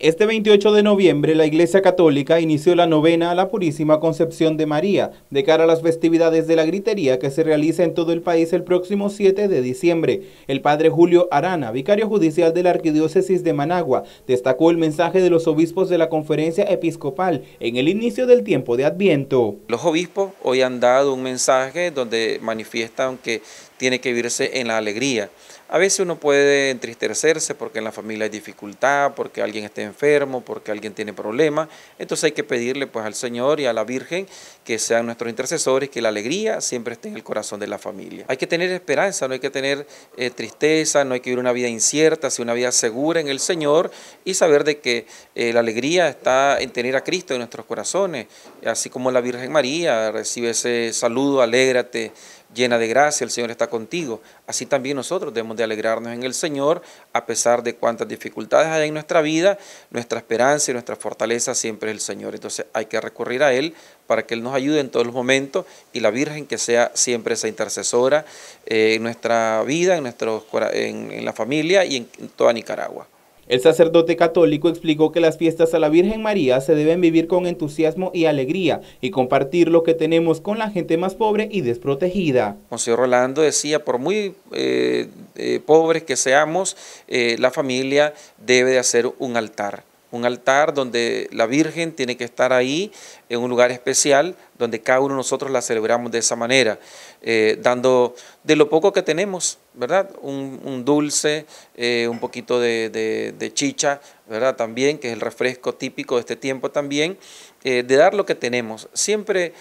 Este 28 de noviembre, la Iglesia Católica inició la novena a la Purísima Concepción de María, de cara a las festividades de la gritería que se realiza en todo el país el próximo 7 de diciembre. El padre Julio Arana, vicario judicial de la Arquidiócesis de Managua, destacó el mensaje de los obispos de la conferencia episcopal en el inicio del tiempo de Adviento. Los obispos hoy han dado un mensaje donde manifiestan que tiene que vivirse en la alegría. A veces uno puede entristecerse porque en la familia hay dificultad, porque alguien está enfermo, porque alguien tiene problemas. Entonces hay que pedirle pues al Señor y a la Virgen que sean nuestros intercesores, que la alegría siempre esté en el corazón de la familia. Hay que tener esperanza, no hay que tener eh, tristeza, no hay que vivir una vida incierta, sino una vida segura en el Señor y saber de que eh, la alegría está en tener a Cristo en nuestros corazones, así como la Virgen María recibe ese saludo, alégrate llena de gracia, el Señor está contigo. Así también nosotros debemos de alegrarnos en el Señor, a pesar de cuántas dificultades hay en nuestra vida, nuestra esperanza y nuestra fortaleza siempre es el Señor. Entonces hay que recurrir a Él para que Él nos ayude en todos los momentos y la Virgen que sea siempre esa intercesora eh, en nuestra vida, en, nuestros, en, la familia y en toda Nicaragua. El sacerdote católico explicó que las fiestas a la Virgen María se deben vivir con entusiasmo y alegría y compartir lo que tenemos con la gente más pobre y desprotegida. Monseñor Rolando decía, por muy eh, eh, pobres que seamos, eh, la familia debe de hacer un altar. Un altar donde la Virgen tiene que estar ahí en un lugar especial donde cada uno de nosotros la celebramos de esa manera, eh, dando de lo poco que tenemos, ¿verdad? Un, dulce, eh, un poquito de, chicha, ¿verdad? También, que es el refresco típico de este tiempo también, eh, de dar lo que tenemos. Siempre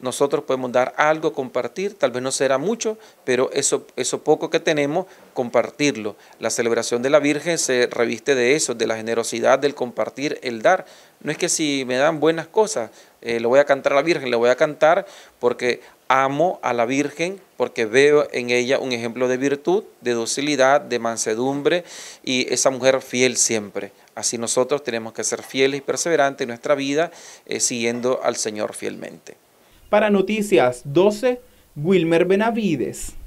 nosotros podemos dar algo, compartir, tal vez no será mucho, pero eso, eso poco que tenemos, compartirlo. La celebración de la Virgen se reviste de eso, de la generosidad, del compartir, el dar. No es que si me dan buenas cosas, eh, le voy a cantar a la Virgen, le voy a cantar porque amo a la Virgen, porque veo en ella un ejemplo de virtud, de docilidad, de mansedumbre y esa mujer fiel siempre. Así nosotros tenemos que ser fieles y perseverantes en nuestra vida, eh, siguiendo al Señor fielmente. Para Noticias 12, Wilmer Benavides.